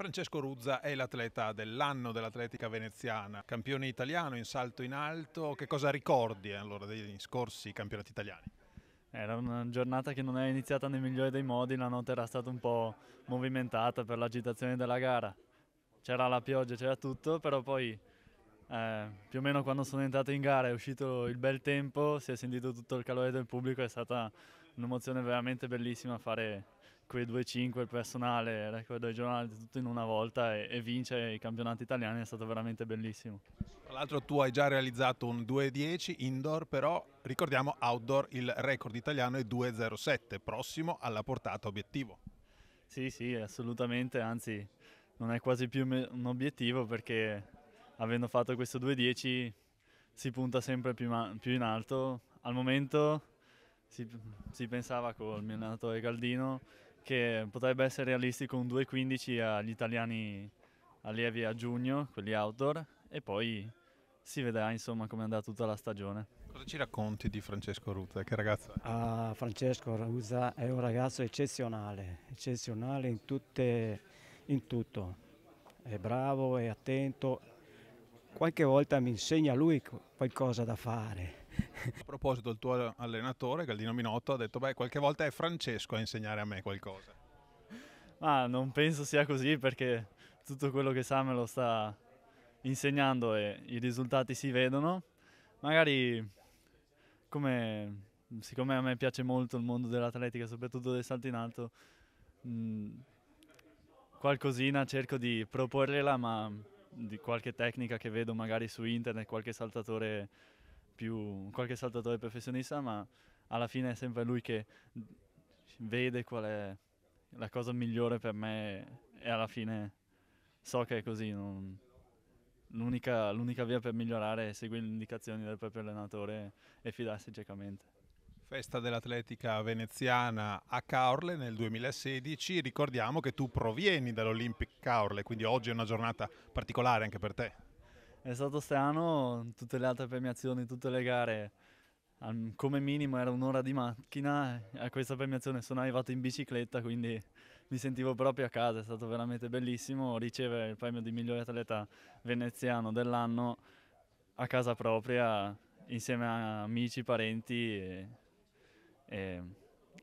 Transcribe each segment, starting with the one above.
Francesco Ruzza è l'atleta dell'anno dell'atletica veneziana, campione italiano in salto in alto. Che cosa ricordi eh, allora degli scorsi campionati italiani? Era una giornata che non è iniziata nel migliore dei modi, la notte era stata un po' movimentata per l'agitazione della gara. C'era la pioggia, c'era tutto, però poi eh, più o meno quando sono entrato in gara è uscito il bel tempo, si è sentito tutto il calore del pubblico, è stata un'emozione veramente bellissima fare quei 2-5 il personale, il record dei giornali tutto in una volta e, e vincere i campionati italiani è stato veramente bellissimo. Tra l'altro tu hai già realizzato un 2-10 indoor, però ricordiamo outdoor il record italiano è 2-07, prossimo alla portata obiettivo. Sì, sì, assolutamente, anzi non è quasi più un obiettivo perché avendo fatto questo 2-10 si punta sempre più, più in alto. Al momento si, si pensava con il mio allenatore Galdino che potrebbe essere realistico un 2.15 agli italiani allievi a giugno, quelli outdoor, e poi si vedrà insomma come è andata tutta la stagione. Cosa ci racconti di Francesco Ruzza? Che ragazzo è? Ah, Francesco Ruzza è un ragazzo eccezionale, eccezionale in, tutte, in tutto. È bravo, è attento, qualche volta mi insegna lui qualcosa da fare a proposito, il tuo allenatore, Galdino Minotto, ha detto, beh, qualche volta è Francesco a insegnare a me qualcosa. Ma non penso sia così perché tutto quello che sa me lo sta insegnando e i risultati si vedono. Magari, come, siccome a me piace molto il mondo dell'atletica, soprattutto del salto in alto, mh, mm, qualcosina cerco di proporrela, ma di qualche tecnica che vedo magari su internet, qualche saltatore più qualche saltatore professionista, ma alla fine è sempre lui che vede qual è la cosa migliore per me e alla fine so che è così. Non... L'unica, l'unica, via per migliorare è seguire le indicazioni del proprio allenatore e fidarsi ciecamente. Festa dell'atletica veneziana a Caorle nel 2016. Ricordiamo che tu provieni dall'Olympic Caorle, quindi oggi è una giornata particolare anche per te è stato strano, tutte le altre premiazioni, tutte le gare, al, come minimo era un'ora di macchina, a questa premiazione sono arrivato in bicicletta, quindi mi sentivo proprio a casa, è stato veramente bellissimo ricevere il premio di migliore atleta veneziano dell'anno a casa propria, insieme a amici, parenti e, e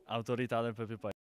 autorità del proprio paese.